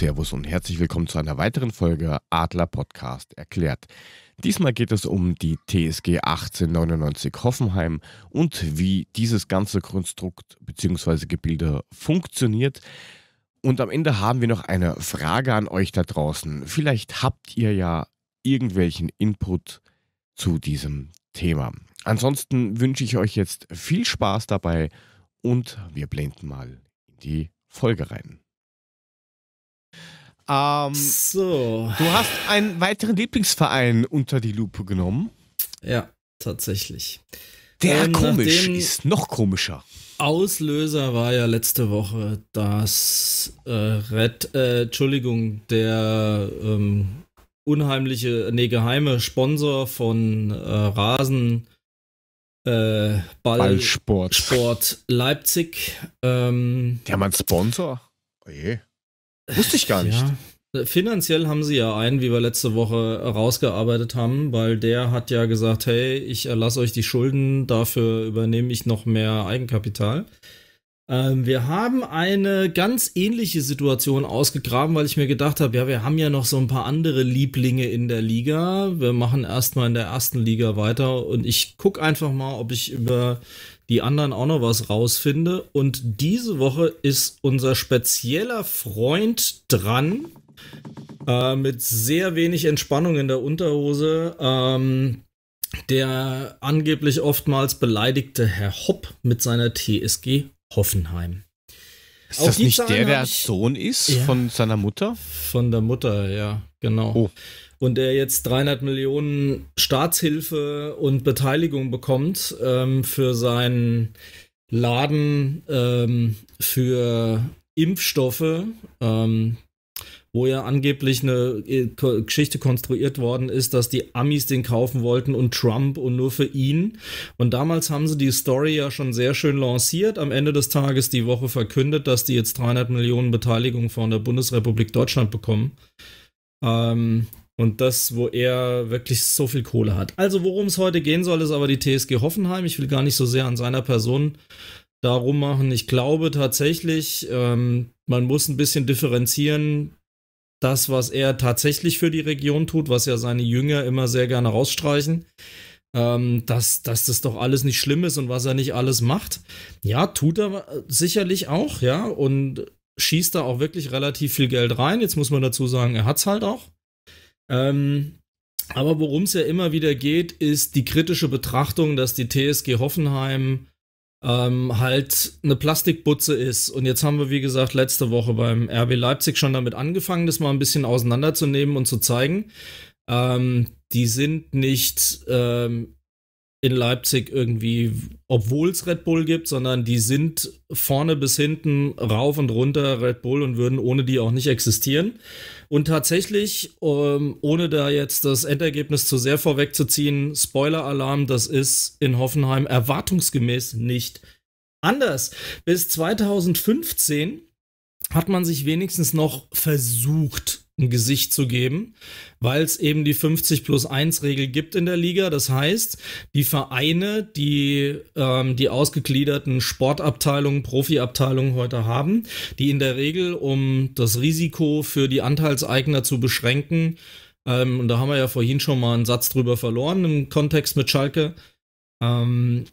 Servus und herzlich willkommen zu einer weiteren Folge Adler Podcast erklärt. Diesmal geht es um die TSG 1899 Hoffenheim und wie dieses ganze Konstrukt bzw. Gebilde funktioniert. Und am Ende haben wir noch eine Frage an euch da draußen. Vielleicht habt ihr ja irgendwelchen Input zu diesem Thema. Ansonsten wünsche ich euch jetzt viel Spaß dabei und wir blenden mal in die Folge rein. Ähm, so. Du hast einen weiteren Lieblingsverein unter die Lupe genommen. Ja, tatsächlich. Der ähm, komisch ist noch komischer. Auslöser war ja letzte Woche, dass äh, Red, äh, Entschuldigung, der ähm, unheimliche, nee, geheime Sponsor von äh, Rasen äh, Ball, Ballsport Sport Leipzig. Ähm, der hat einen Sponsor? Oh je. Wusste ich gar nicht. Ja. Finanziell haben sie ja einen, wie wir letzte Woche rausgearbeitet haben, weil der hat ja gesagt, hey, ich erlasse euch die Schulden, dafür übernehme ich noch mehr Eigenkapital. Ähm, wir haben eine ganz ähnliche Situation ausgegraben, weil ich mir gedacht habe, ja, wir haben ja noch so ein paar andere Lieblinge in der Liga. Wir machen erstmal in der ersten Liga weiter und ich gucke einfach mal, ob ich über die anderen auch noch was rausfinde. Und diese Woche ist unser spezieller Freund dran. Äh, mit sehr wenig Entspannung in der Unterhose. Ähm, der angeblich oftmals beleidigte Herr Hopp mit seiner TSG Hoffenheim. Ist Auch das nicht der, der Sohn ist ja, von seiner Mutter? Von der Mutter, ja, genau. Oh und der jetzt 300 Millionen Staatshilfe und Beteiligung bekommt ähm, für seinen Laden ähm, für Impfstoffe, ähm, wo ja angeblich eine äh, Geschichte konstruiert worden ist, dass die Amis den kaufen wollten und Trump und nur für ihn. Und damals haben sie die Story ja schon sehr schön lanciert, am Ende des Tages die Woche verkündet, dass die jetzt 300 Millionen Beteiligung von der Bundesrepublik Deutschland bekommen. Ähm, und das, wo er wirklich so viel Kohle hat. Also worum es heute gehen soll, ist aber die TSG Hoffenheim. Ich will gar nicht so sehr an seiner Person darum machen. Ich glaube tatsächlich, ähm, man muss ein bisschen differenzieren. Das, was er tatsächlich für die Region tut, was ja seine Jünger immer sehr gerne rausstreichen, ähm, dass, dass das doch alles nicht schlimm ist und was er nicht alles macht. Ja, tut er sicherlich auch, ja, und schießt da auch wirklich relativ viel Geld rein. Jetzt muss man dazu sagen, er hat es halt auch. Ähm, aber worum es ja immer wieder geht, ist die kritische Betrachtung, dass die TSG Hoffenheim ähm, halt eine Plastikbutze ist. Und jetzt haben wir, wie gesagt, letzte Woche beim RB Leipzig schon damit angefangen, das mal ein bisschen auseinanderzunehmen und zu zeigen. Ähm, die sind nicht ähm, in Leipzig irgendwie, obwohl es Red Bull gibt, sondern die sind vorne bis hinten rauf und runter Red Bull und würden ohne die auch nicht existieren. Und tatsächlich, ähm, ohne da jetzt das Endergebnis zu sehr vorwegzuziehen, Spoiler-Alarm, das ist in Hoffenheim erwartungsgemäß nicht anders. Bis 2015 hat man sich wenigstens noch versucht ein Gesicht zu geben, weil es eben die 50 plus 1 Regel gibt in der Liga. Das heißt, die Vereine, die ähm, die ausgegliederten Sportabteilungen, Profiabteilungen heute haben, die in der Regel, um das Risiko für die Anteilseigner zu beschränken, ähm, und da haben wir ja vorhin schon mal einen Satz drüber verloren im Kontext mit Schalke, ähm,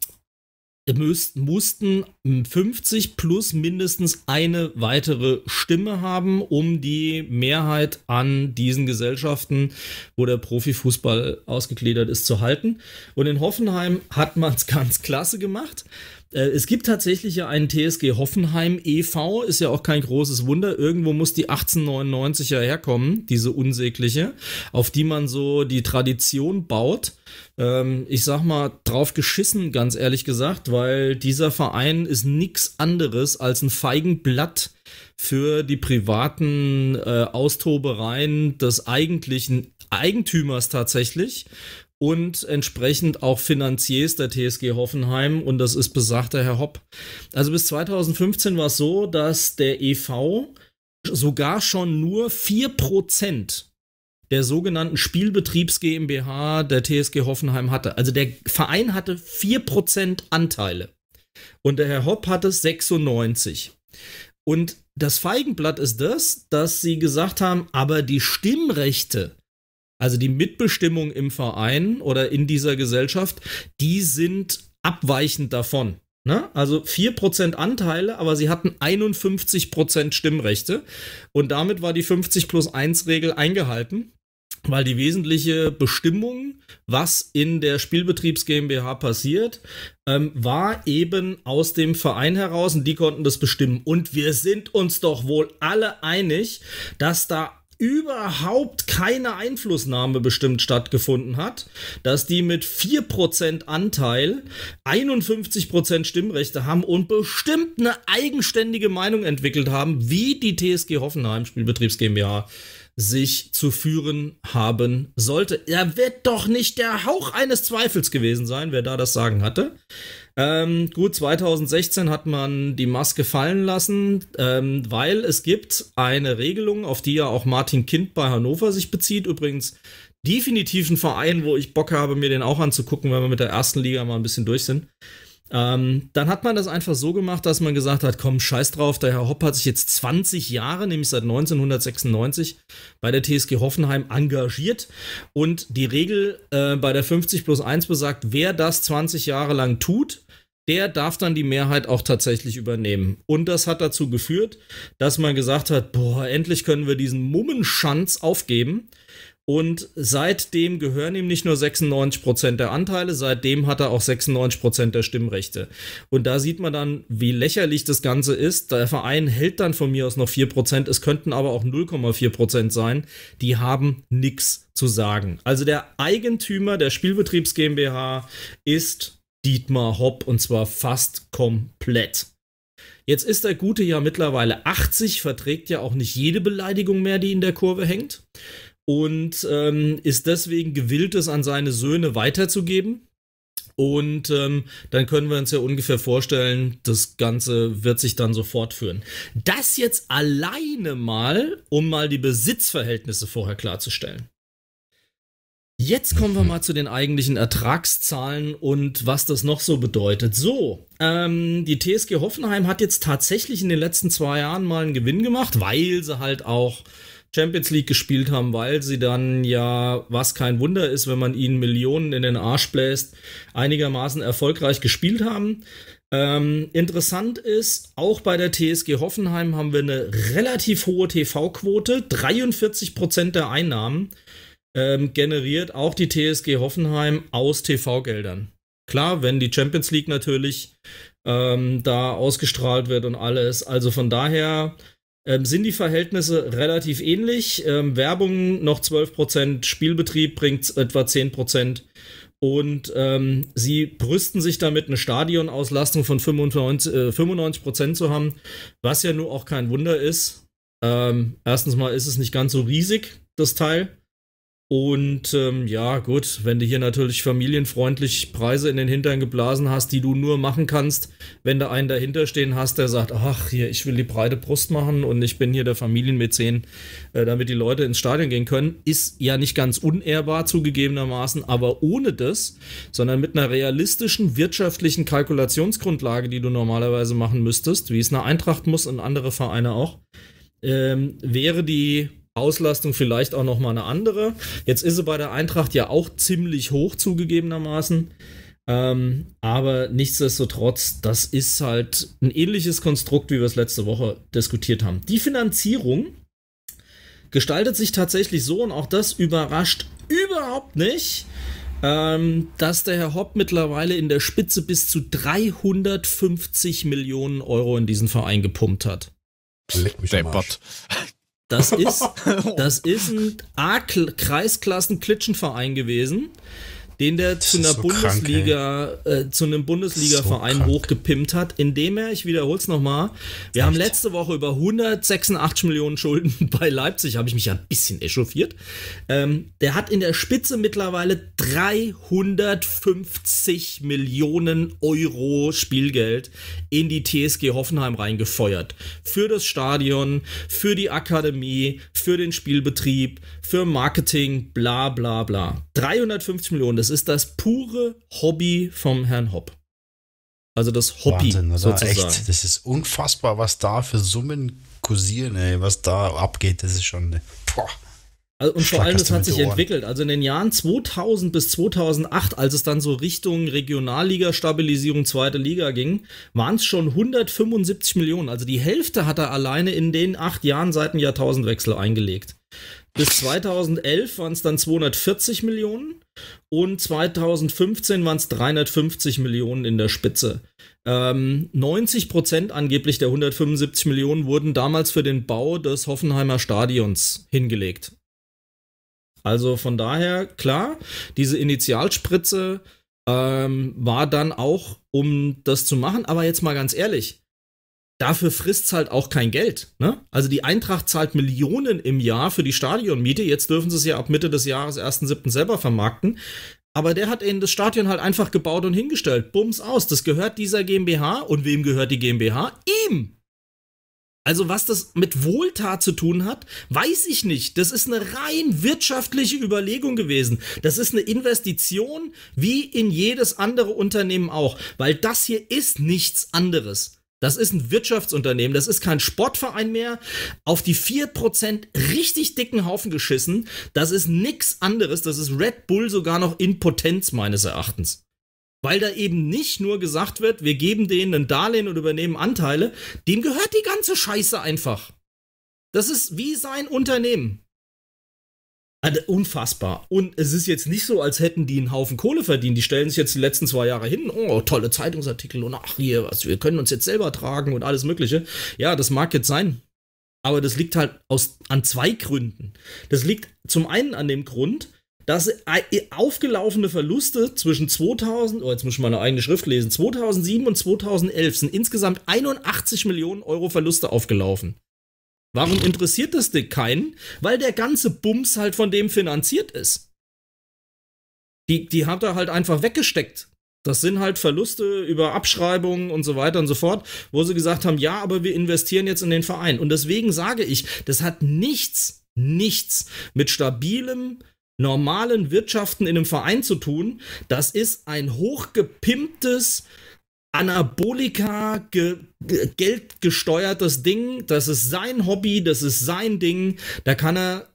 mussten 50 plus mindestens eine weitere Stimme haben, um die Mehrheit an diesen Gesellschaften, wo der Profifußball ausgegliedert ist, zu halten. Und in Hoffenheim hat man es ganz klasse gemacht. Äh, es gibt tatsächlich ja einen TSG Hoffenheim e.V., ist ja auch kein großes Wunder. Irgendwo muss die 1899er herkommen, diese unsägliche, auf die man so die Tradition baut. Ähm, ich sag mal, drauf geschissen, ganz ehrlich gesagt, weil dieser Verein ist nichts anderes als ein Feigenblatt für die privaten äh, Austobereien des eigentlichen Eigentümers tatsächlich und entsprechend auch Finanziers der TSG Hoffenheim und das ist besagter Herr Hopp. Also bis 2015 war es so, dass der EV sogar schon nur 4% der sogenannten Spielbetriebs GmbH der TSG Hoffenheim hatte. Also der Verein hatte 4% Anteile und der Herr Hopp hatte 96. Und das Feigenblatt ist das, dass sie gesagt haben, aber die Stimmrechte also die Mitbestimmung im Verein oder in dieser Gesellschaft, die sind abweichend davon. Ne? Also 4% Anteile, aber sie hatten 51% Stimmrechte. Und damit war die 50 plus 1 Regel eingehalten, weil die wesentliche Bestimmung, was in der Spielbetriebs GmbH passiert, ähm, war eben aus dem Verein heraus und die konnten das bestimmen. Und wir sind uns doch wohl alle einig, dass da überhaupt keine Einflussnahme bestimmt stattgefunden hat, dass die mit 4% Anteil 51% Stimmrechte haben und bestimmt eine eigenständige Meinung entwickelt haben, wie die TSG Hoffenheim Spielbetriebs GmbH sich zu führen haben sollte. Er wird doch nicht der Hauch eines Zweifels gewesen sein, wer da das Sagen hatte. Ähm, gut, 2016 hat man die Maske fallen lassen, ähm, weil es gibt eine Regelung, auf die ja auch Martin Kind bei Hannover sich bezieht. Übrigens definitiv ein Verein, wo ich Bock habe, mir den auch anzugucken, wenn wir mit der ersten Liga mal ein bisschen durch sind. Ähm, dann hat man das einfach so gemacht, dass man gesagt hat, komm, scheiß drauf, der Herr Hopp hat sich jetzt 20 Jahre, nämlich seit 1996, bei der TSG Hoffenheim engagiert und die Regel äh, bei der 50 plus 1 besagt, wer das 20 Jahre lang tut, der darf dann die Mehrheit auch tatsächlich übernehmen. Und das hat dazu geführt, dass man gesagt hat, boah, endlich können wir diesen Mummenschanz aufgeben und seitdem gehören ihm nicht nur 96% der Anteile, seitdem hat er auch 96% der Stimmrechte. Und da sieht man dann, wie lächerlich das Ganze ist. Der Verein hält dann von mir aus noch 4%, es könnten aber auch 0,4% sein. Die haben nichts zu sagen. Also der Eigentümer der Spielbetriebs GmbH ist Dietmar Hopp und zwar fast komplett. Jetzt ist der Gute ja mittlerweile 80, verträgt ja auch nicht jede Beleidigung mehr, die in der Kurve hängt und ähm, ist deswegen gewillt, es an seine Söhne weiterzugeben. Und ähm, dann können wir uns ja ungefähr vorstellen, das Ganze wird sich dann so fortführen. Das jetzt alleine mal, um mal die Besitzverhältnisse vorher klarzustellen. Jetzt kommen wir mal zu den eigentlichen Ertragszahlen und was das noch so bedeutet. So, ähm, die TSG Hoffenheim hat jetzt tatsächlich in den letzten zwei Jahren mal einen Gewinn gemacht, weil sie halt auch Champions League gespielt haben, weil sie dann ja, was kein Wunder ist, wenn man ihnen Millionen in den Arsch bläst, einigermaßen erfolgreich gespielt haben. Ähm, interessant ist, auch bei der TSG Hoffenheim haben wir eine relativ hohe TV-Quote, 43% Prozent der Einnahmen ähm, generiert auch die TSG Hoffenheim aus TV-Geldern. Klar, wenn die Champions League natürlich ähm, da ausgestrahlt wird und alles. Also von daher ähm, sind die Verhältnisse relativ ähnlich. Ähm, Werbung noch 12%, Spielbetrieb bringt etwa 10%. Und ähm, sie brüsten sich damit, eine Stadionauslastung von 95, äh, 95% zu haben, was ja nur auch kein Wunder ist. Ähm, erstens mal ist es nicht ganz so riesig, das Teil. Und ähm, ja, gut, wenn du hier natürlich familienfreundlich Preise in den Hintern geblasen hast, die du nur machen kannst, wenn du einen dahinter stehen hast, der sagt, ach hier, ich will die breite Brust machen und ich bin hier der Familienmäzen, äh, damit die Leute ins Stadion gehen können, ist ja nicht ganz unehrbar zugegebenermaßen, aber ohne das, sondern mit einer realistischen wirtschaftlichen Kalkulationsgrundlage, die du normalerweise machen müsstest, wie es eine Eintracht muss und andere Vereine auch, ähm, wäre die Auslastung vielleicht auch nochmal eine andere. Jetzt ist sie bei der Eintracht ja auch ziemlich hoch zugegebenermaßen. Ähm, aber nichtsdestotrotz, das ist halt ein ähnliches Konstrukt, wie wir es letzte Woche diskutiert haben. Die Finanzierung gestaltet sich tatsächlich so und auch das überrascht überhaupt nicht, ähm, dass der Herr Hopp mittlerweile in der Spitze bis zu 350 Millionen Euro in diesen Verein gepumpt hat. Leck mich der Bot. Das ist, das ist ein A-Kreisklassen-Klitschenverein gewesen den der zu einer so Bundesliga, krank, äh, zu einem Bundesliga-Verein so hochgepimpt hat, indem er, ich wiederhole es nochmal, wir Echt? haben letzte Woche über 186 Millionen Schulden bei Leipzig, habe ich mich ja ein bisschen echauffiert. Ähm, der hat in der Spitze mittlerweile 350 Millionen Euro Spielgeld in die TSG Hoffenheim reingefeuert. Für das Stadion, für die Akademie, für den Spielbetrieb, für Marketing, bla bla bla. 350 Millionen, das ist das pure Hobby vom Herrn Hopp. Also das Hobby. Wahnsinn, oder? Sozusagen. Echt, das ist unfassbar, was da für Summen kursieren, ey, was da abgeht, das ist schon. Boah. Also, und vor allem, das hat sich entwickelt. Also in den Jahren 2000 bis 2008, als es dann so Richtung Regionalliga, Stabilisierung, zweite Liga ging, waren es schon 175 Millionen. Also die Hälfte hat er alleine in den acht Jahren seit dem Jahrtausendwechsel eingelegt. Bis 2011 waren es dann 240 Millionen und 2015 waren es 350 Millionen in der Spitze. Ähm, 90 Prozent angeblich der 175 Millionen wurden damals für den Bau des Hoffenheimer Stadions hingelegt. Also von daher, klar, diese Initialspritze ähm, war dann auch, um das zu machen. Aber jetzt mal ganz ehrlich, dafür frisst es halt auch kein Geld. Ne? Also die Eintracht zahlt Millionen im Jahr für die Stadionmiete. Jetzt dürfen sie es ja ab Mitte des Jahres 1.7. selber vermarkten. Aber der hat ihnen das Stadion halt einfach gebaut und hingestellt. Bums aus. Das gehört dieser GmbH. Und wem gehört die GmbH? Ihm. Also was das mit Wohltat zu tun hat, weiß ich nicht. Das ist eine rein wirtschaftliche Überlegung gewesen. Das ist eine Investition wie in jedes andere Unternehmen auch, weil das hier ist nichts anderes. Das ist ein Wirtschaftsunternehmen, das ist kein Sportverein mehr. Auf die 4% richtig dicken Haufen geschissen. Das ist nichts anderes. Das ist Red Bull sogar noch in Potenz, meines Erachtens. Weil da eben nicht nur gesagt wird, wir geben denen ein Darlehen und übernehmen Anteile. Dem gehört die ganze Scheiße einfach. Das ist wie sein Unternehmen unfassbar. Und es ist jetzt nicht so, als hätten die einen Haufen Kohle verdient. Die stellen sich jetzt die letzten zwei Jahre hin. Oh, tolle Zeitungsartikel und ach hier, was, wir können uns jetzt selber tragen und alles Mögliche. Ja, das mag jetzt sein. Aber das liegt halt aus, an zwei Gründen. Das liegt zum einen an dem Grund, dass äh, aufgelaufene Verluste zwischen 2000, oh, jetzt muss ich meine eigene Schrift lesen, 2007 und 2011 sind insgesamt 81 Millionen Euro Verluste aufgelaufen. Warum interessiert das Dick keinen? Weil der ganze Bums halt von dem finanziert ist. Die, die hat er halt einfach weggesteckt. Das sind halt Verluste über Abschreibungen und so weiter und so fort, wo sie gesagt haben, ja, aber wir investieren jetzt in den Verein. Und deswegen sage ich, das hat nichts, nichts mit stabilem, normalen Wirtschaften in einem Verein zu tun. Das ist ein hochgepimptes, äh, Anabolika ge, ge, geldgesteuertes Ding. Das ist sein Hobby, das ist sein Ding. Da kann er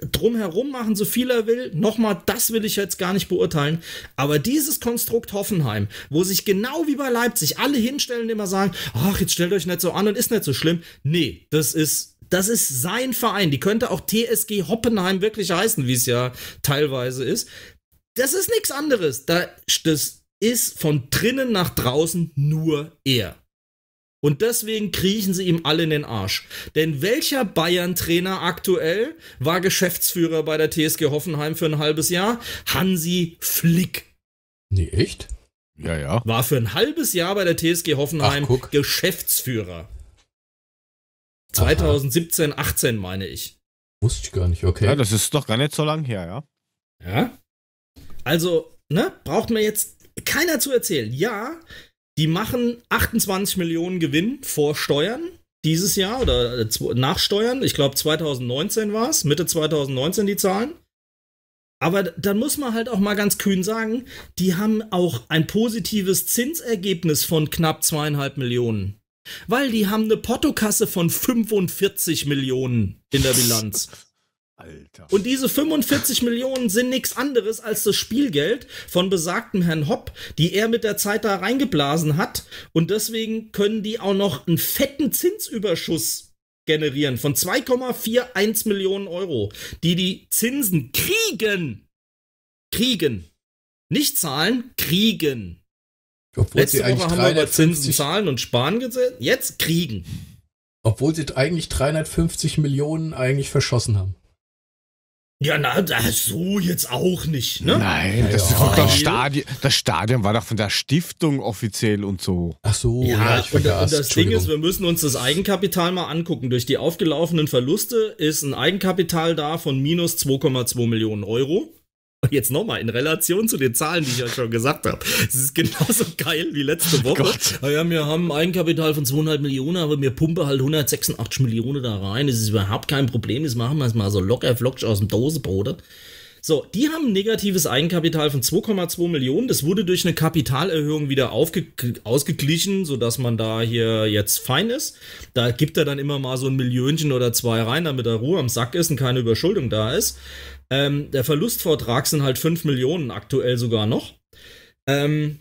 drumherum machen, so viel er will. Nochmal, das will ich jetzt gar nicht beurteilen. Aber dieses Konstrukt Hoffenheim, wo sich genau wie bei Leipzig alle hinstellen und immer sagen, ach, jetzt stellt euch nicht so an und ist nicht so schlimm. Nee, das ist, das ist sein Verein. Die könnte auch TSG Hoppenheim wirklich heißen, wie es ja teilweise ist. Das ist nichts anderes. Da, das, ist von drinnen nach draußen nur er. Und deswegen kriechen sie ihm alle in den Arsch. Denn welcher Bayern-Trainer aktuell war Geschäftsführer bei der TSG Hoffenheim für ein halbes Jahr? Hansi Flick. Nee, echt? Ja, ja. War für ein halbes Jahr bei der TSG Hoffenheim Ach, Geschäftsführer. 2017, Aha. 18 meine ich. Wusste ich gar nicht, okay. Ja, das ist doch gar nicht so lang her, ja. Ja. Also, ne, braucht man jetzt keiner zu erzählen. Ja, die machen 28 Millionen Gewinn vor Steuern dieses Jahr oder äh, nach Steuern. Ich glaube 2019 war es, Mitte 2019 die Zahlen. Aber dann muss man halt auch mal ganz kühn sagen, die haben auch ein positives Zinsergebnis von knapp zweieinhalb Millionen. Weil die haben eine Portokasse von 45 Millionen in der Bilanz. Alter. Und diese 45 Millionen sind nichts anderes als das Spielgeld von besagtem Herrn Hopp, die er mit der Zeit da reingeblasen hat. Und deswegen können die auch noch einen fetten Zinsüberschuss generieren von 2,41 Millionen Euro, die die Zinsen kriegen. Kriegen. Nicht zahlen, kriegen. Obwohl Letzte Woche haben wir über Zinsen zahlen und sparen gesehen. Jetzt kriegen. Obwohl sie eigentlich 350 Millionen eigentlich verschossen haben. Ja, na, so jetzt auch nicht, ne? Nein, das, ja. das, Stadion, das Stadion war doch von der Stiftung offiziell und so. Ach so, ja, ja ich und, vergaß. und das Ding ist, wir müssen uns das Eigenkapital mal angucken. Durch die aufgelaufenen Verluste ist ein Eigenkapital da von minus 2,2 Millionen Euro. Jetzt nochmal in Relation zu den Zahlen, die ich ja schon gesagt habe. Es ist genauso geil wie letzte oh Woche. Gott. Ah ja, wir haben Eigenkapital von 200 Millionen, aber wir pumpen halt 186 Millionen da rein. Es ist überhaupt kein Problem. Das machen wir es mal so locker flocksch aus dem Dosenbrot. So, die haben ein negatives Eigenkapital von 2,2 Millionen. Das wurde durch eine Kapitalerhöhung wieder ausgeglichen, sodass man da hier jetzt fein ist. Da gibt er dann immer mal so ein Millionchen oder zwei rein, damit er Ruhe am Sack ist und keine Überschuldung da ist. Ähm, der Verlustvortrag sind halt 5 Millionen aktuell sogar noch. Ähm,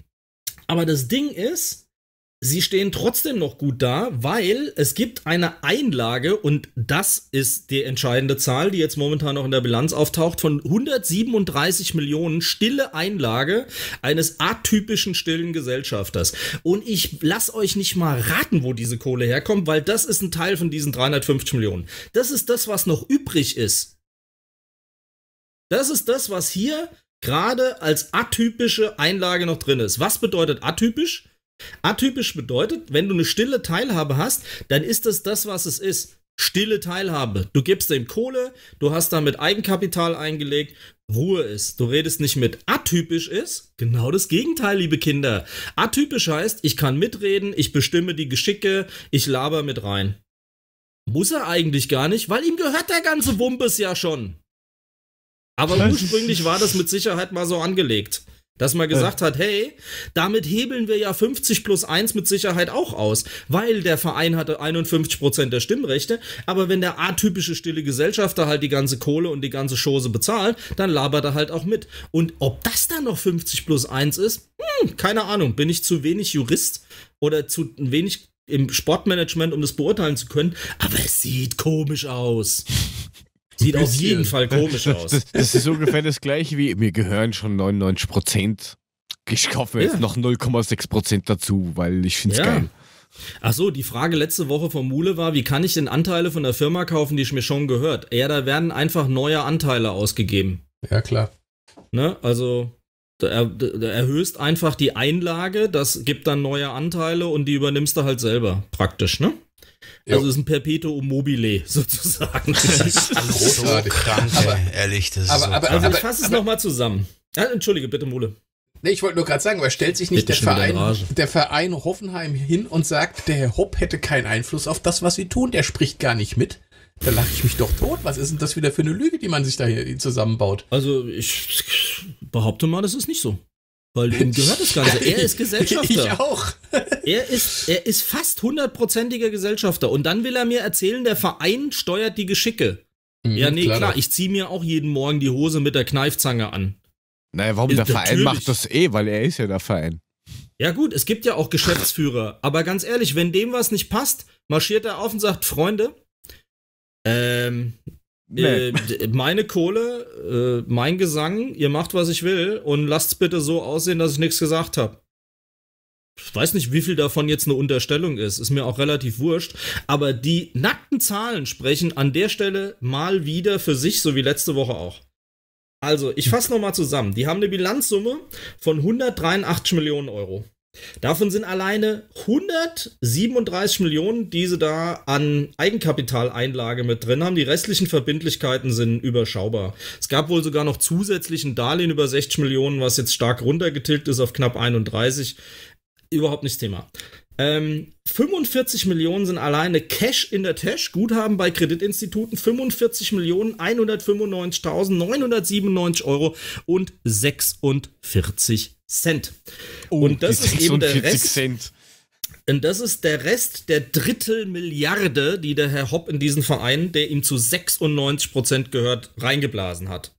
aber das Ding ist, sie stehen trotzdem noch gut da, weil es gibt eine Einlage und das ist die entscheidende Zahl, die jetzt momentan noch in der Bilanz auftaucht, von 137 Millionen stille Einlage eines atypischen stillen Gesellschafters. Und ich lasse euch nicht mal raten, wo diese Kohle herkommt, weil das ist ein Teil von diesen 350 Millionen. Das ist das, was noch übrig ist. Das ist das, was hier gerade als atypische Einlage noch drin ist. Was bedeutet atypisch? Atypisch bedeutet, wenn du eine stille Teilhabe hast, dann ist das das, was es ist. Stille Teilhabe. Du gibst dem Kohle, du hast damit Eigenkapital eingelegt, Ruhe ist. Du redest nicht mit. Atypisch ist genau das Gegenteil, liebe Kinder. Atypisch heißt, ich kann mitreden, ich bestimme die Geschicke, ich laber mit rein. Muss er eigentlich gar nicht, weil ihm gehört der ganze Wumpes ja schon. Aber ursprünglich war das mit Sicherheit mal so angelegt. Dass man gesagt äh. hat, hey, damit hebeln wir ja 50 plus 1 mit Sicherheit auch aus, weil der Verein hatte 51% Prozent der Stimmrechte, aber wenn der atypische stille Gesellschafter halt die ganze Kohle und die ganze Chose bezahlt, dann labert er halt auch mit. Und ob das dann noch 50 plus 1 ist, hm, keine Ahnung, bin ich zu wenig Jurist oder zu wenig im Sportmanagement, um das beurteilen zu können, aber es sieht komisch aus. Sieht auf jeden Fall komisch aus. Das, das ist ungefähr das gleiche wie, mir gehören schon 99 Prozent. Ich kaufe mir ja. jetzt noch 0,6 Prozent dazu, weil ich finde es ja. geil. Ach so, die Frage letzte Woche von Mule war, wie kann ich denn Anteile von der Firma kaufen, die ich mir schon gehört? Ja, da werden einfach neue Anteile ausgegeben. Ja, klar. Ne? Also, du erhöhst einfach die Einlage, das gibt dann neue Anteile und die übernimmst du halt selber, praktisch, ne? Also es ist ein Perpetuum mobile sozusagen. Das ist großartig. So krank, aber, ehrlich, das aber, so aber, krank. Also ich fasse es nochmal zusammen. Entschuldige, bitte, Mule. Nee, ich wollte nur gerade sagen, weil stellt sich nicht der Verein, der, der Verein Hoffenheim hin und sagt, der Herr Hopp hätte keinen Einfluss auf das, was wir tun, der spricht gar nicht mit. Da lache ich mich doch tot. Was ist denn das wieder für eine Lüge, die man sich da hier zusammenbaut? Also ich behaupte mal, das ist nicht so. Weil ihm gehört das Ganze. Er ist Gesellschafter. Ich auch. Er ist, er ist fast hundertprozentiger Gesellschafter. Und dann will er mir erzählen, der Verein steuert die Geschicke. Mhm, ja, nee, klar, klar. ich ziehe mir auch jeden Morgen die Hose mit der Kneifzange an. Naja, warum? Ist der Verein natürlich. macht das eh, weil er ist ja der Verein. Ja gut, es gibt ja auch Geschäftsführer. aber ganz ehrlich, wenn dem was nicht passt, marschiert er auf und sagt, Freunde, ähm, Nee. Äh, meine Kohle, äh, mein Gesang, ihr macht, was ich will und lasst's bitte so aussehen, dass ich nichts gesagt habe. Ich weiß nicht, wie viel davon jetzt eine Unterstellung ist, ist mir auch relativ wurscht, aber die nackten Zahlen sprechen an der Stelle mal wieder für sich, so wie letzte Woche auch. Also, ich fasse nochmal zusammen. Die haben eine Bilanzsumme von 183 Millionen Euro. Davon sind alleine 137 Millionen, die sie da an Eigenkapitaleinlage mit drin haben. Die restlichen Verbindlichkeiten sind überschaubar. Es gab wohl sogar noch zusätzlichen Darlehen über 60 Millionen, was jetzt stark runtergetilgt ist auf knapp 31. Überhaupt nicht Thema. Ähm, 45 Millionen sind alleine Cash in der Tasche, Guthaben bei Kreditinstituten, 45 Millionen 195.997 Euro und 46 Cent. Oh, und das ist eben der Rest. Cent. Und das ist der Rest der Drittelmilliarde, die der Herr Hopp in diesen Verein, der ihm zu 96% Prozent gehört, reingeblasen hat.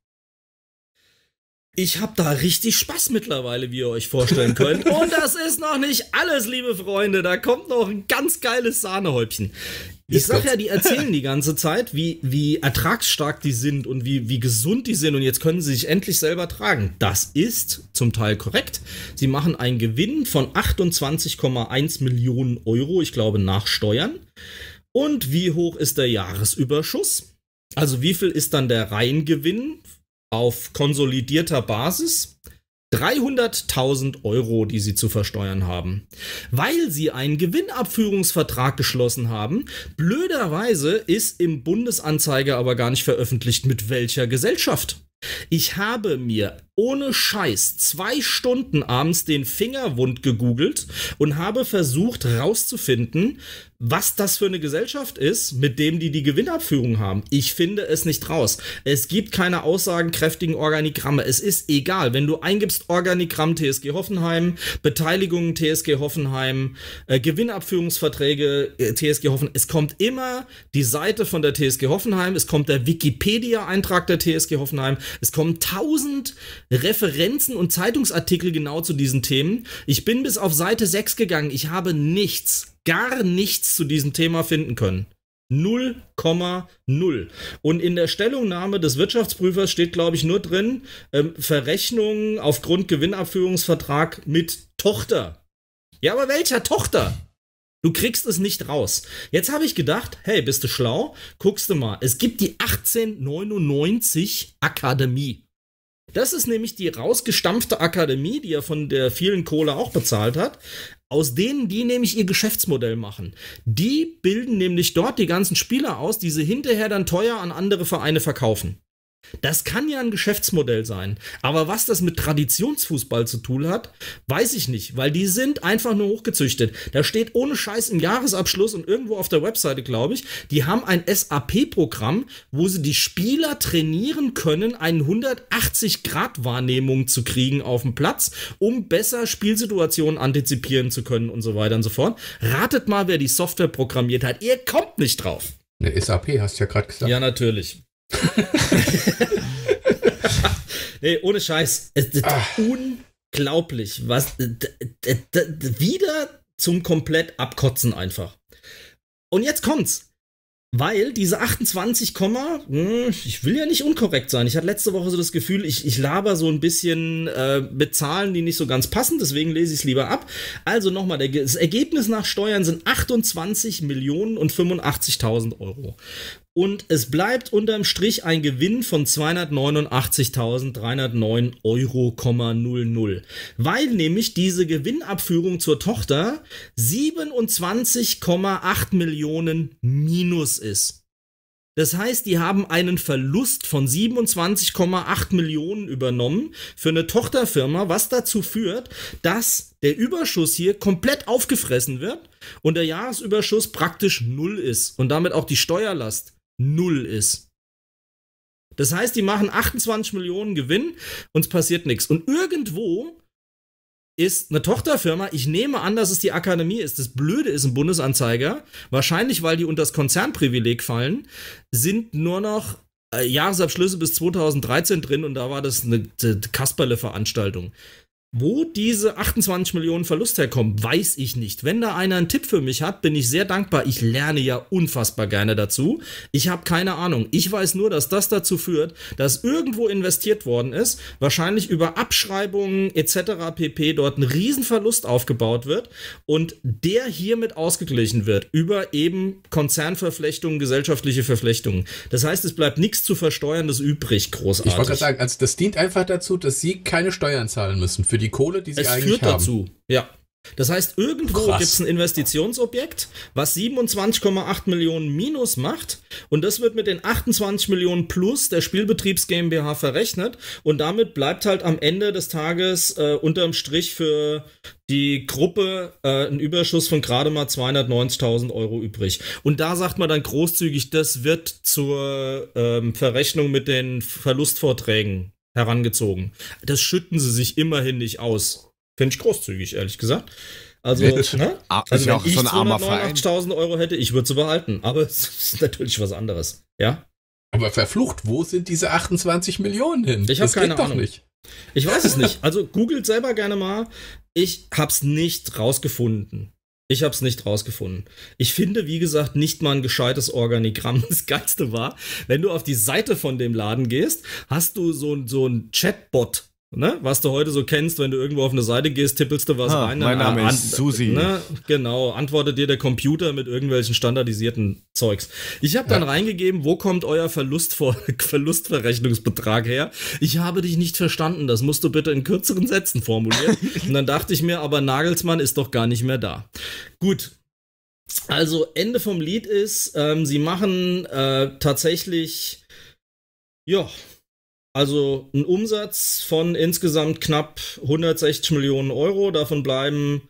Ich habe da richtig Spaß mittlerweile, wie ihr euch vorstellen könnt. Und das ist noch nicht alles, liebe Freunde. Da kommt noch ein ganz geiles Sahnehäubchen. Ich sag ja, die erzählen die ganze Zeit, wie, wie ertragsstark die sind und wie, wie gesund die sind und jetzt können sie sich endlich selber tragen. Das ist zum Teil korrekt. Sie machen einen Gewinn von 28,1 Millionen Euro, ich glaube, nach Steuern. Und wie hoch ist der Jahresüberschuss? Also wie viel ist dann der Reingewinn auf konsolidierter Basis? 300.000 Euro, die sie zu versteuern haben. Weil sie einen Gewinnabführungsvertrag geschlossen haben, blöderweise ist im Bundesanzeiger aber gar nicht veröffentlicht, mit welcher Gesellschaft. Ich habe mir ohne Scheiß zwei Stunden abends den Fingerwund gegoogelt und habe versucht rauszufinden, was das für eine Gesellschaft ist, mit dem die die Gewinnabführung haben. Ich finde es nicht raus. Es gibt keine aussagenkräftigen Organigramme. Es ist egal, wenn du eingibst Organigramm TSG Hoffenheim, Beteiligungen TSG Hoffenheim, äh, Gewinnabführungsverträge äh, TSG Hoffenheim, es kommt immer die Seite von der TSG Hoffenheim, es kommt der Wikipedia-Eintrag der TSG Hoffenheim, es kommen tausend Referenzen und Zeitungsartikel genau zu diesen Themen. Ich bin bis auf Seite 6 gegangen. Ich habe nichts, gar nichts zu diesem Thema finden können. 0,0. Und in der Stellungnahme des Wirtschaftsprüfers steht, glaube ich, nur drin, ähm, Verrechnungen aufgrund Gewinnabführungsvertrag mit Tochter. Ja, aber welcher Tochter? Du kriegst es nicht raus. Jetzt habe ich gedacht, hey, bist du schlau? Guckst du mal. Es gibt die 1899 Akademie. Das ist nämlich die rausgestampfte Akademie, die er von der vielen Kohle auch bezahlt hat, aus denen die nämlich ihr Geschäftsmodell machen. Die bilden nämlich dort die ganzen Spieler aus, die sie hinterher dann teuer an andere Vereine verkaufen. Das kann ja ein Geschäftsmodell sein. Aber was das mit Traditionsfußball zu tun hat, weiß ich nicht, weil die sind einfach nur hochgezüchtet. Da steht ohne Scheiß im Jahresabschluss und irgendwo auf der Webseite, glaube ich, die haben ein SAP-Programm, wo sie die Spieler trainieren können, eine 180-Grad-Wahrnehmung zu kriegen auf dem Platz, um besser Spielsituationen antizipieren zu können und so weiter und so fort. Ratet mal, wer die Software programmiert hat. Ihr kommt nicht drauf. Eine SAP hast du ja gerade gesagt. Ja, natürlich. nee, ohne Scheiß. Es ist ah. unglaublich, was wieder zum komplett abkotzen einfach. Und jetzt kommt's. Weil diese 28 hm, ich will ja nicht unkorrekt sein. Ich hatte letzte Woche so das Gefühl, ich, ich laber so ein bisschen äh, mit Zahlen, die nicht so ganz passen, deswegen lese ich es lieber ab. Also nochmal, das Ergebnis nach Steuern sind 28 Millionen und 85.000 Euro. Und es bleibt unterm Strich ein Gewinn von 289.309 Euro, weil nämlich diese Gewinnabführung zur Tochter 27,8 Millionen minus ist. Das heißt, die haben einen Verlust von 27,8 Millionen übernommen für eine Tochterfirma, was dazu führt, dass der Überschuss hier komplett aufgefressen wird und der Jahresüberschuss praktisch null ist und damit auch die Steuerlast null ist. Das heißt, die machen 28 Millionen Gewinn und es passiert nichts. Und irgendwo ist eine Tochterfirma, ich nehme an, dass es die Akademie ist. Das Blöde ist ein Bundesanzeiger, wahrscheinlich weil die unter das Konzernprivileg fallen, sind nur noch äh, Jahresabschlüsse bis 2013 drin und da war das eine Kasperle-Veranstaltung. Wo diese 28 Millionen Verlust herkommen, weiß ich nicht. Wenn da einer einen Tipp für mich hat, bin ich sehr dankbar. Ich lerne ja unfassbar gerne dazu. Ich habe keine Ahnung. Ich weiß nur, dass das dazu führt, dass irgendwo investiert worden ist, wahrscheinlich über Abschreibungen etc. pp. dort ein Riesenverlust aufgebaut wird und der hiermit ausgeglichen wird über eben Konzernverflechtungen, gesellschaftliche Verflechtungen. Das heißt, es bleibt nichts zu versteuerndes übrig, großartig. Ich wollte gerade sagen, also das dient einfach dazu, dass Sie keine Steuern zahlen müssen für für die Kohle, die sie es eigentlich führt haben. dazu, ja. Das heißt, irgendwo gibt es ein Investitionsobjekt, was 27,8 Millionen minus macht und das wird mit den 28 Millionen plus der Spielbetriebs GmbH verrechnet und damit bleibt halt am Ende des Tages äh, unterm Strich für die Gruppe äh, ein Überschuss von gerade mal 290.000 Euro übrig. Und da sagt man dann großzügig, das wird zur ähm, Verrechnung mit den Verlustvorträgen herangezogen. Das schütten sie sich immerhin nicht aus. Finde ich großzügig, ehrlich gesagt. Also, ne? also wenn ich so 289.000 Euro hätte, ich würde sie behalten. Aber es ist natürlich was anderes, ja? Aber verflucht, wo sind diese 28 Millionen hin? Ich habe keine Ahnung. Nicht. Ich weiß es nicht. Also googelt selber gerne mal. Ich habe es nicht rausgefunden. Ich habe es nicht rausgefunden. Ich finde, wie gesagt, nicht mal ein gescheites Organigramm. Das Geilste war, wenn du auf die Seite von dem Laden gehst, hast du so, so ein Chatbot Ne? Was du heute so kennst, wenn du irgendwo auf eine Seite gehst, tippelst du was ha, rein. Mein Name ah, an, ist Susi. Ne? Genau, antwortet dir der Computer mit irgendwelchen standardisierten Zeugs. Ich habe dann ja. reingegeben, wo kommt euer Verlust Verlustverrechnungsbetrag her? Ich habe dich nicht verstanden, das musst du bitte in kürzeren Sätzen formulieren. Und dann dachte ich mir, aber Nagelsmann ist doch gar nicht mehr da. Gut, also Ende vom Lied ist, ähm, sie machen äh, tatsächlich, ja, also ein Umsatz von insgesamt knapp 160 Millionen Euro. Davon bleiben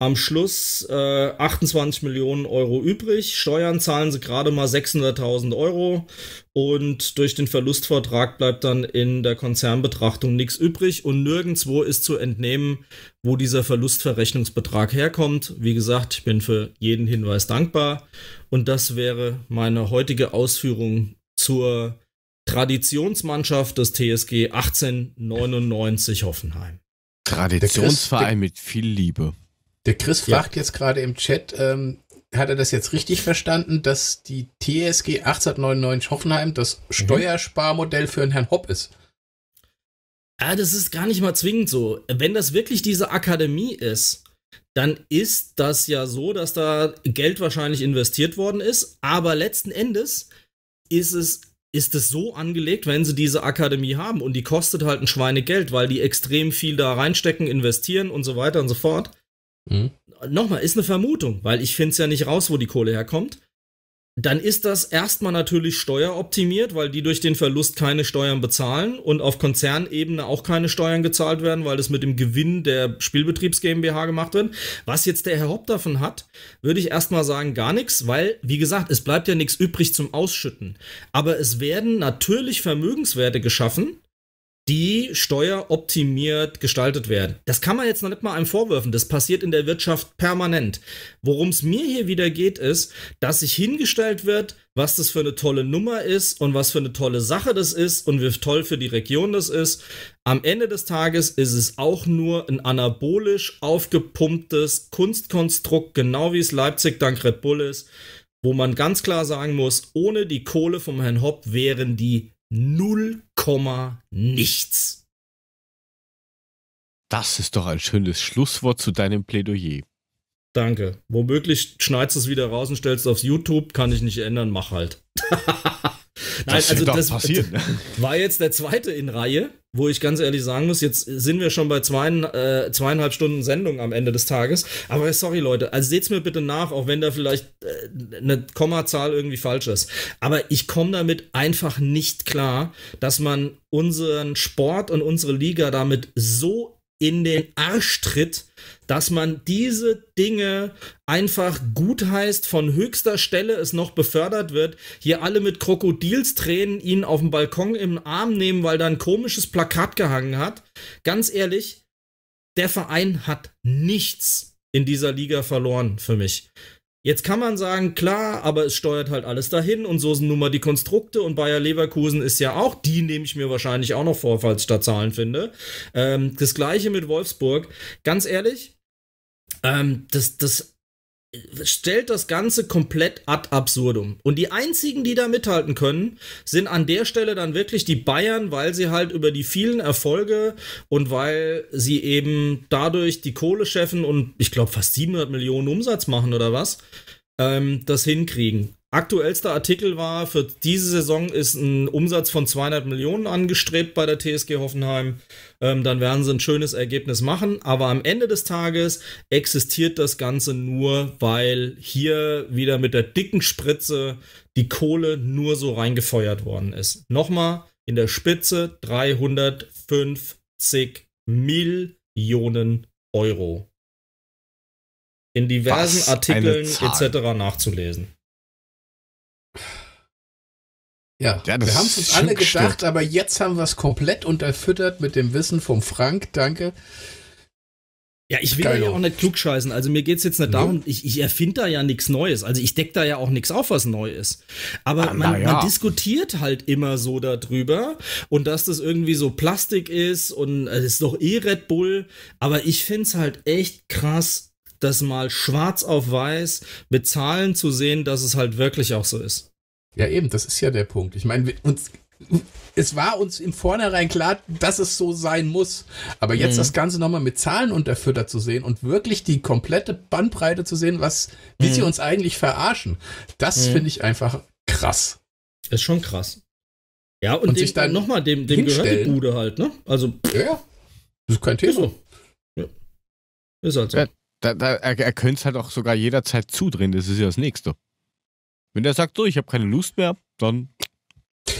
am Schluss äh, 28 Millionen Euro übrig. Steuern zahlen sie gerade mal 600.000 Euro und durch den Verlustvertrag bleibt dann in der Konzernbetrachtung nichts übrig und nirgendwo ist zu entnehmen, wo dieser Verlustverrechnungsbetrag herkommt. Wie gesagt, ich bin für jeden Hinweis dankbar und das wäre meine heutige Ausführung zur Traditionsmannschaft des TSG 1899 Hoffenheim. Traditionsverein mit viel Liebe. Der Chris fragt ja. jetzt gerade im Chat, ähm, hat er das jetzt richtig verstanden, dass die TSG 1899 Hoffenheim das mhm. Steuersparmodell für einen Herrn Hopp ist? Ja, ah, das ist gar nicht mal zwingend so. Wenn das wirklich diese Akademie ist, dann ist das ja so, dass da Geld wahrscheinlich investiert worden ist, aber letzten Endes ist es ist es so angelegt, wenn sie diese Akademie haben und die kostet halt ein Schweinegeld, weil die extrem viel da reinstecken, investieren und so weiter und so fort. Mhm. Nochmal, ist eine Vermutung, weil ich finde es ja nicht raus, wo die Kohle herkommt dann ist das erstmal natürlich steueroptimiert, weil die durch den Verlust keine Steuern bezahlen und auf Konzernebene auch keine Steuern gezahlt werden, weil das mit dem Gewinn der Spielbetriebs GmbH gemacht wird. Was jetzt der Herr Hopp davon hat, würde ich erstmal sagen, gar nichts, weil, wie gesagt, es bleibt ja nichts übrig zum Ausschütten. Aber es werden natürlich Vermögenswerte geschaffen, die steueroptimiert gestaltet werden. Das kann man jetzt noch nicht mal einem vorwerfen. Das passiert in der Wirtschaft permanent. Worum es mir hier wieder geht, ist, dass sich hingestellt wird, was das für eine tolle Nummer ist und was für eine tolle Sache das ist und wie toll für die Region das ist. Am Ende des Tages ist es auch nur ein anabolisch aufgepumptes Kunstkonstrukt, genau wie es Leipzig dank Red Bull ist, wo man ganz klar sagen muss, ohne die Kohle vom Herrn Hopp wären die Null Komma nichts. Das ist doch ein schönes Schlusswort zu deinem Plädoyer. Danke. Womöglich schneidest du es wieder raus und stellst es aufs YouTube, kann ich nicht ändern, mach halt. Nein, das also das passieren. war jetzt der zweite in Reihe, wo ich ganz ehrlich sagen muss, jetzt sind wir schon bei zweien, äh, zweieinhalb Stunden Sendung am Ende des Tages. Aber sorry, Leute, also seht's mir bitte nach, auch wenn da vielleicht äh, eine Kommazahl irgendwie falsch ist. Aber ich komme damit einfach nicht klar, dass man unseren Sport und unsere Liga damit so in den Arsch tritt, dass man diese Dinge einfach gut heißt, von höchster Stelle es noch befördert wird, hier alle mit Krokodilstränen ihn auf dem Balkon im Arm nehmen, weil da ein komisches Plakat gehangen hat. Ganz ehrlich, der Verein hat nichts in dieser Liga verloren für mich. Jetzt kann man sagen, klar, aber es steuert halt alles dahin und so sind nun mal die Konstrukte und Bayer Leverkusen ist ja auch, die nehme ich mir wahrscheinlich auch noch vor, falls ich da Zahlen finde. Ähm, das gleiche mit Wolfsburg. Ganz ehrlich, ähm, das, das stellt das Ganze komplett ad absurdum. Und die einzigen, die da mithalten können, sind an der Stelle dann wirklich die Bayern, weil sie halt über die vielen Erfolge und weil sie eben dadurch die Kohle scheffen und ich glaube fast 700 Millionen Umsatz machen oder was, ähm, das hinkriegen. Aktuellster Artikel war, für diese Saison ist ein Umsatz von 200 Millionen angestrebt bei der TSG Hoffenheim. Ähm, dann werden sie ein schönes Ergebnis machen. Aber am Ende des Tages existiert das Ganze nur, weil hier wieder mit der dicken Spritze die Kohle nur so reingefeuert worden ist. Nochmal in der Spitze 350 Millionen Euro. In diversen Artikeln etc. nachzulesen. Ja, ja wir haben es uns alle gedacht, stimmt. aber jetzt haben wir es komplett unterfüttert mit dem Wissen vom Frank. Danke. Ja, ich will Geil. ja oh. auch nicht klugscheißen. Also mir geht es jetzt nicht ja. darum, ich, ich erfinde da ja nichts Neues. Also ich decke da ja auch nichts auf, was neu ist. Aber ah, man, ja. man, diskutiert halt immer so darüber und dass das irgendwie so Plastik ist und es äh, ist doch eh Red Bull. Aber ich finde es halt echt krass, das mal schwarz auf weiß mit Zahlen zu sehen, dass es halt wirklich auch so ist. Ja, eben, das ist ja der Punkt. Ich meine, uns, es war uns im Vornherein klar, dass es so sein muss. Aber jetzt mhm. das Ganze nochmal mit Zahlen unterfüttert zu sehen und wirklich die komplette Bandbreite zu sehen, was, wie mhm. sie uns eigentlich verarschen, das mhm. finde ich einfach krass. Ist schon krass. Ja, und, und dem, sich dann nochmal dem, dem gehört die Bude halt, ne? Also. Ja, das ist kein Thema. Ist, so. ja. ist halt so. Ja, da, da, er, er könnte es halt auch sogar jederzeit zudrehen, das ist ja das Nächste. Wenn der sagt, so, ich habe keine Lust mehr, dann.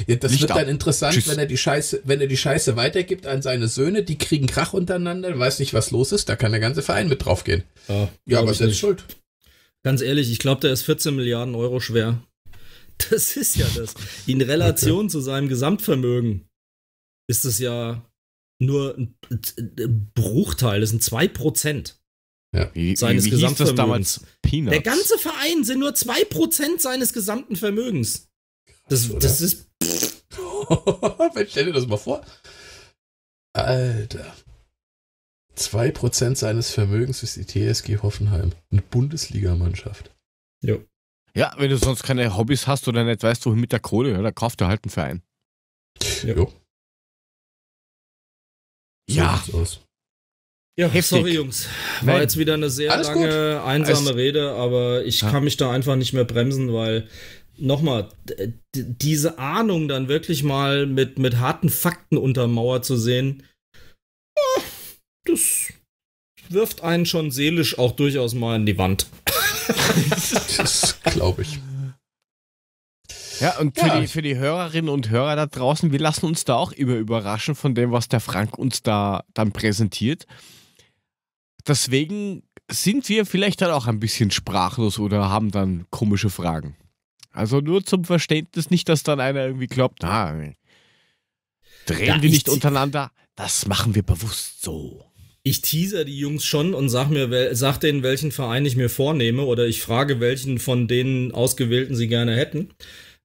Ja, das wird ab. dann interessant, wenn er, die Scheiße, wenn er die Scheiße weitergibt an seine Söhne, die kriegen Krach untereinander, weiß nicht, was los ist, da kann der ganze Verein mit draufgehen. Ah, ja, aber selbst schuld. Ganz ehrlich, ich glaube, der ist 14 Milliarden Euro schwer. Das ist ja das. In Relation okay. zu seinem Gesamtvermögen ist es ja nur ein Bruchteil, das sind 2%. Ja. seines wie, wie hieß das damals? Peanuts. Der ganze Verein sind nur 2% seines gesamten Vermögens. Das, Krass, das ist. Stell dir das mal vor. Alter. 2% seines Vermögens ist die TSG Hoffenheim. Eine Bundesligamannschaft. Jo. Ja, wenn du sonst keine Hobbys hast oder nicht weißt, wohin mit der Kohle, ja, dann kauft du halt einen Verein. Jo. jo. So ja. Aus. Ja, Heftig. sorry Jungs, war jetzt wieder eine sehr Alles lange, gut. einsame Alles Rede, aber ich ja. kann mich da einfach nicht mehr bremsen, weil nochmal, diese Ahnung dann wirklich mal mit, mit harten Fakten unter Mauer zu sehen, das wirft einen schon seelisch auch durchaus mal in die Wand. das glaube ich. Ja, und für, ja. Die, für die Hörerinnen und Hörer da draußen, wir lassen uns da auch immer überraschen von dem, was der Frank uns da dann präsentiert. Deswegen sind wir vielleicht dann auch ein bisschen sprachlos oder haben dann komische Fragen. Also nur zum Verständnis, nicht, dass dann einer irgendwie glaubt, na, drehen wir nicht untereinander, das machen wir bewusst so. Ich teaser die Jungs schon und sag mir, sag denen, welchen Verein ich mir vornehme oder ich frage, welchen von denen ausgewählten sie gerne hätten.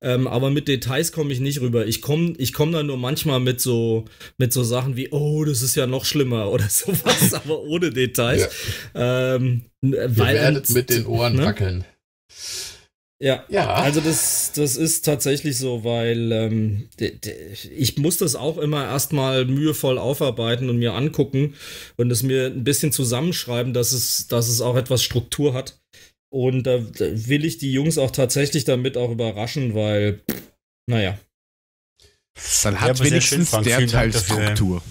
Ähm, aber mit Details komme ich nicht rüber. Ich komme ich komm da nur manchmal mit so, mit so Sachen wie, oh, das ist ja noch schlimmer oder sowas, aber ohne Details. Ja. Ähm, Ihr weil, werdet halt mit den Ohren ne? wackeln. Ja, ja, also das, das ist tatsächlich so, weil ähm, ich muss das auch immer erstmal mühevoll aufarbeiten und mir angucken und es mir ein bisschen zusammenschreiben, dass es, dass es auch etwas Struktur hat. Und da, will ich die Jungs auch tatsächlich damit auch überraschen, weil, naja. Dann hat ja, wenigstens schön, der Teil Struktur.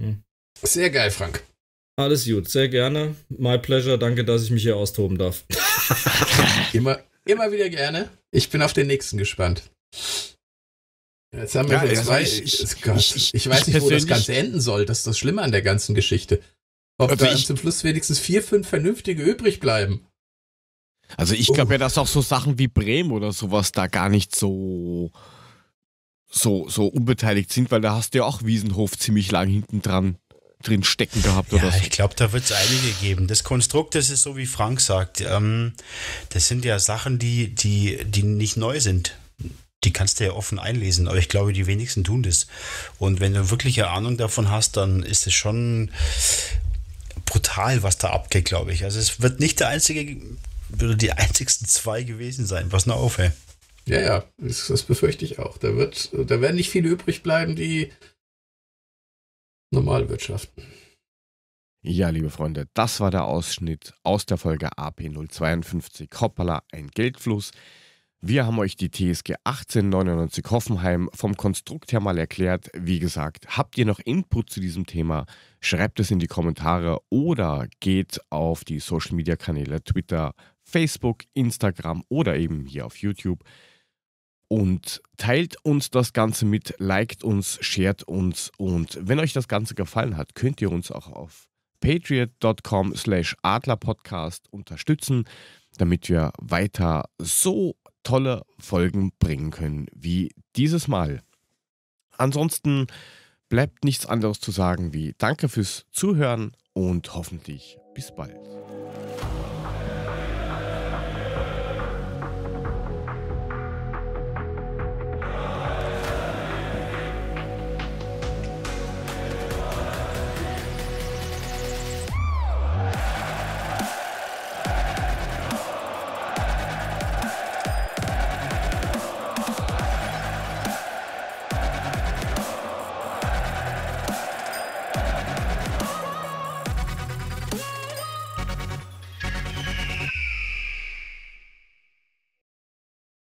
Hm. Sehr geil, Frank. Alles gut, sehr gerne. My pleasure, danke, dass ich mich hier austoben darf. immer, immer wieder gerne. Ich bin auf den nächsten gespannt. Jetzt haben wir ja, jetzt weiß, ich, ich, ich, weiß nicht, wo das Ganze enden soll. Das ist das Schlimme an der ganzen Geschichte. Ob also da zum Schluss wenigstens vier, fünf vernünftige übrig bleiben. Also ich glaube ja, dass auch so Sachen wie Bremen oder sowas da gar nicht so so, so unbeteiligt sind, weil da hast du ja auch Wiesenhof ziemlich lang hinten dran drin stecken gehabt ja, oder so. Ich glaube, da wird es einige geben. Das Konstrukt, das ist so wie Frank sagt, ähm, das sind ja Sachen, die, die, die nicht neu sind. Die kannst du ja offen einlesen, aber ich glaube, die wenigsten tun das. Und wenn du wirkliche Ahnung davon hast, dann ist es schon brutal, was da abgeht, glaube ich. Also es wird nicht der einzige würde die einzigsten zwei gewesen sein. Was nur auf, ey. Ja, ja, das, das, befürchte ich auch. Da, wird, da werden nicht viele übrig bleiben, die normal wirtschaften. Ja, liebe Freunde, das war der Ausschnitt aus der Folge AP052 Hoppala, ein Geldfluss. Wir haben euch die TSG 1899 Hoffenheim vom Konstrukt her mal erklärt. Wie gesagt, habt ihr noch Input zu diesem Thema? Schreibt es in die Kommentare oder geht auf die Social Media Kanäle Twitter, Facebook, Instagram oder eben hier auf YouTube und teilt uns das Ganze mit, liked uns, shared uns und wenn euch das Ganze gefallen hat, könnt ihr uns auch auf patriot.com slash adlerpodcast unterstützen, damit wir weiter so tolle Folgen bringen können wie dieses Mal. Ansonsten bleibt nichts anderes zu sagen wie Danke fürs Zuhören und hoffentlich bis bald.